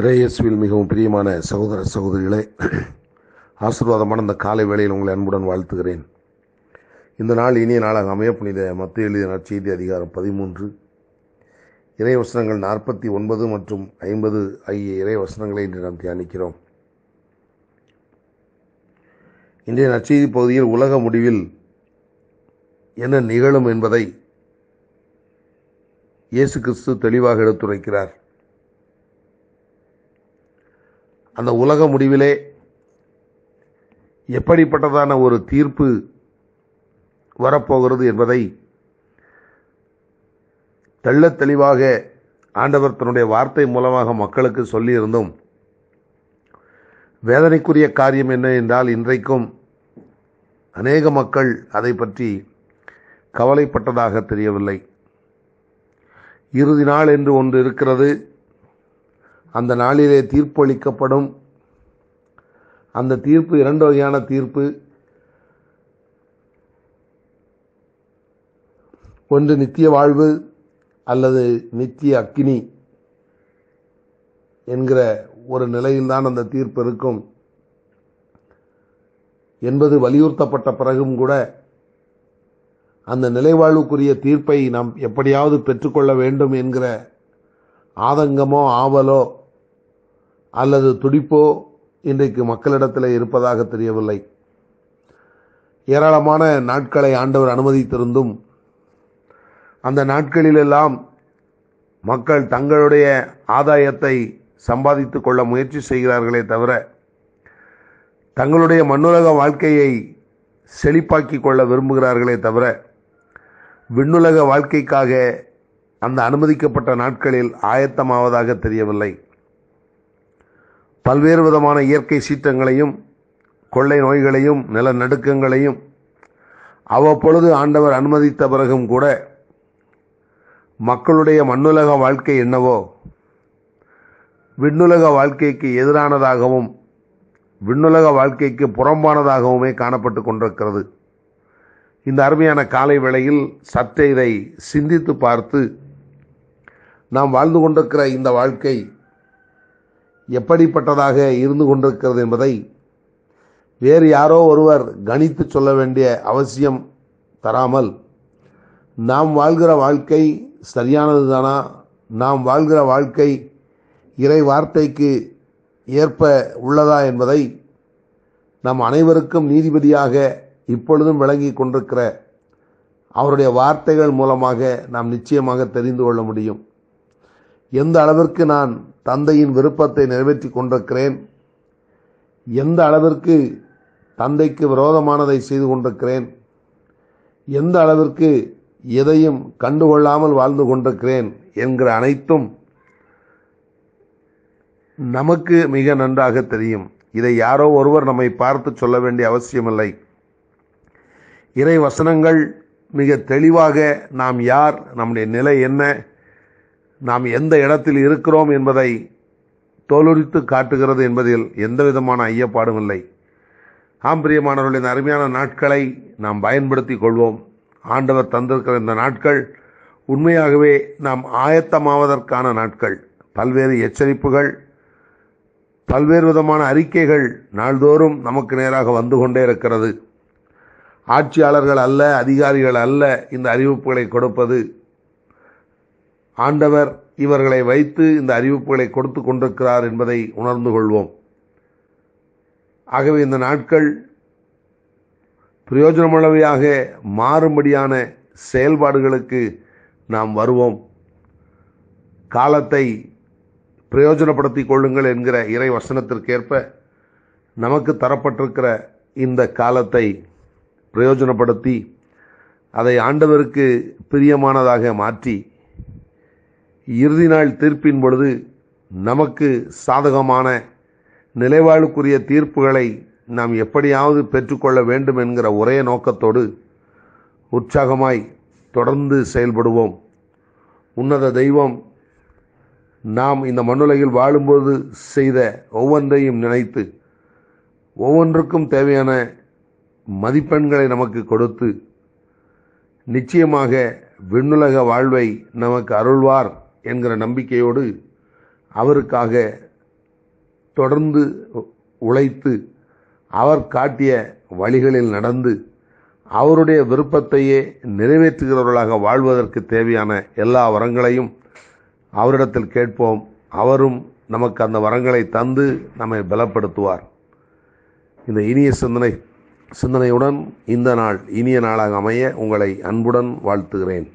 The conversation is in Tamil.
இறையஸ்வில் மிகவும் பிரியமான சகோதர சகோதரிகளே ஆசீர்வாதமான இந்த காலை வேளையில் உங்களை அன்புடன் வாழ்த்துகிறேன் இந்த நாள் இனிய நாளாக அமைய புனித மத்திய எழுதிய நற்செய்தி அதிகாரம் பதிமூன்று இறைவசனங்கள் நாற்பத்தி ஒன்பது மற்றும் ஐம்பது ஆகிய இறைவசனங்களை இன்று நாம் தியானிக்கிறோம் இன்றைய நற்செய்தி பகுதியில் உலக முடிவில் என்ன நிகழும் என்பதை இயேசு கிறிஸ்து தெளிவாக எடுத்துரைக்கிறார் அந்த உலக முடிவிலே எப்படிப்பட்டதான ஒரு தீர்ப்பு வரப்போகிறது என்பதை தெள்ள தெளிவாக ஆண்டவர் தன்னுடைய வார்த்தை மூலமாக மக்களுக்கு சொல்லியிருந்தும் வேதனைக்குரிய காரியம் என்ன என்றால் இன்றைக்கும் அநேக மக்கள் அதை பற்றி கவலைப்பட்டதாக தெரியவில்லை இறுதி நாள் என்று ஒன்று இருக்கிறது அந்த நாளிலே தீர்ப்பு அளிக்கப்படும் அந்த தீர்ப்பு இரண்டு வகையான தீர்ப்பு ஒன்று நித்திய வாழ்வு அல்லது நித்திய அக்கினி என்கிற ஒரு நிலையில்தான் அந்த தீர்ப்பு இருக்கும் என்பது வலியுறுத்தப்பட்ட பிறகும் கூட அந்த நிலைவாழ்வுக்குரிய தீர்ப்பை நாம் எப்படியாவது பெற்றுக்கொள்ள வேண்டும் என்கிற ஆதங்கமோ ஆவலோ அல்லது துடிப்போ இன்றைக்கு மக்களிடத்தில் இருப்பதாக தெரியவில்லை ஏராளமான நாட்களை ஆண்டவர் அனுமதித்திருந்தும் அந்த நாட்களிலெல்லாம் மக்கள் தங்களுடைய ஆதாயத்தை சம்பாதித்துக் கொள்ள முயற்சி செய்கிறார்களே தவிர தங்களுடைய மண்ணுலக வாழ்க்கையை செழிப்பாக்கி கொள்ள விரும்புகிறார்களே தவிர விண்ணுலக வாழ்க்கைக்காக அந்த அனுமதிக்கப்பட்ட நாட்களில் ஆயத்தமாவதாக தெரியவில்லை பல்வேறு விதமான இயற்கை சீற்றங்களையும் கொள்ளை நோய்களையும் நிலநடுக்கங்களையும் அவ்வப்பொழுது ஆண்டவர் அனுமதித்த பிறகும் கூட மக்களுடைய மண்ணுலக வாழ்க்கை என்னவோ விண்ணுலக வாழ்க்கைக்கு எதிரானதாகவும் விண்ணுலக வாழ்க்கைக்கு புறம்பானதாகவுமே காணப்பட்டு கொண்டிருக்கிறது இந்த அருமையான காலை வேளையில் சற்றே இதை சிந்தித்து பார்த்து நாம் வாழ்ந்து கொண்டிருக்கிற இந்த வாழ்க்கை எப்படிப்பட்டதாக இருந்து கொண்டிருக்கிறது என்பதை வேறு யாரோ ஒருவர் கணித்து சொல்ல வேண்டிய அவசியம் தராமல் நாம் வாழ்கிற வாழ்க்கை சரியானது தானா நாம் வாழ்கிற வாழ்க்கை இறை வார்த்தைக்கு ஏற்ப உள்ளதா என்பதை நம் அனைவருக்கும் நீதிபதியாக இப்பொழுதும் விளங்கி கொண்டிருக்கிற அவருடைய வார்த்தைகள் மூலமாக நாம் நிச்சயமாக தெரிந்து கொள்ள முடியும் எந்த அளவிற்கு நான் தந்தையின் விருப்பத்தை நிறைவேற்றி கொண்டிருக்கிறேன் எந்த அளவிற்கு தந்தைக்கு விரோதமானதை செய்து கொண்டிருக்கிறேன் எந்த அளவிற்கு எதையும் கண்டுகொள்ளாமல் வாழ்ந்து கொண்டிருக்கிறேன் என்கிற அனைத்தும் நமக்கு மிக நன்றாக தெரியும் இதை யாரோ ஒருவர் நம்மை பார்த்து சொல்ல வேண்டிய அவசியமில்லை இறை வசனங்கள் மிக தெளிவாக நாம் யார் நம்முடைய நிலை என்ன நாம் எந்த இடத்தில் இருக்கிறோம் என்பதை தோலுரித்து காட்டுகிறது என்பதில் எந்த விதமான ஐயப்பாடும் இல்லை ஆம்பிரியமானவர்களின் அருமையான நாட்களை நாம் பயன்படுத்தி கொள்வோம் ஆண்டவர் தந்திருக்கிற இந்த நாட்கள் உண்மையாகவே நாம் ஆயத்தமாவதற்கான நாட்கள் பல்வேறு எச்சரிப்புகள் பல்வேறு விதமான அறிக்கைகள் நாள்தோறும் நமக்கு நேராக வந்து கொண்டே இருக்கிறது ஆட்சியாளர்கள் அல்ல அதிகாரிகள் அல்ல இந்த அறிவிப்புகளை கொடுப்பது ஆண்டவர் இவர்களை வைத்து இந்த அறிவிப்புகளை கொடுத்து கொண்டிருக்கிறார் என்பதை உணர்ந்து கொள்வோம் ஆகவே இந்த நாட்கள் பிரயோஜனமளவையாக மாறும்படியான செயல்பாடுகளுக்கு நாம் வருவோம் காலத்தை பிரயோஜனப்படுத்தி கொள்ளுங்கள் என்கிற இறை வசனத்திற்கேற்ப நமக்கு தரப்பட்டிருக்கிற இந்த காலத்தை பிரயோஜனப்படுத்தி அதை ஆண்டவருக்கு பிரியமானதாக மாற்றி இறுதி நாள் தீர்ப்பின் பொழுது நமக்கு சாதகமான நிலைவாழ்வுக்குரிய தீர்ப்புகளை நாம் எப்படியாவது பெற்றுக்கொள்ள வேண்டும் என்கிற ஒரே நோக்கத்தோடு உற்சாகமாய் தொடர்ந்து செயல்படுவோம் உன்னத தெய்வம் நாம் இந்த மண்ணுலகில் வாழும்போது செய்த ஒவ்வொன்றையும் நினைத்து ஒவ்வொன்றுக்கும் தேவையான மதிப்பெண்களை நமக்கு கொடுத்து நிச்சயமாக விண்ணுலக வாழ்வை நமக்கு அருள்வார் என்கிற நம்பிக்கையோடு அவருக்காக தொடர்ந்து உழைத்து அவர் காட்டிய வழிகளில் நடந்து அவருடைய விருப்பத்தையே நிறைவேற்றுகிறவர்களாக வாழ்வதற்கு தேவையான எல்லா வரங்களையும் அவரிடத்தில் கேட்போம் அவரும் நமக்கு அந்த வரங்களை தந்து நம்மை பலப்படுத்துவார் இந்த இனிய சிந்தனை சிந்தனையுடன் இந்த நாள் இனிய நாளாக அமைய உங்களை அன்புடன் வாழ்த்துகிறேன்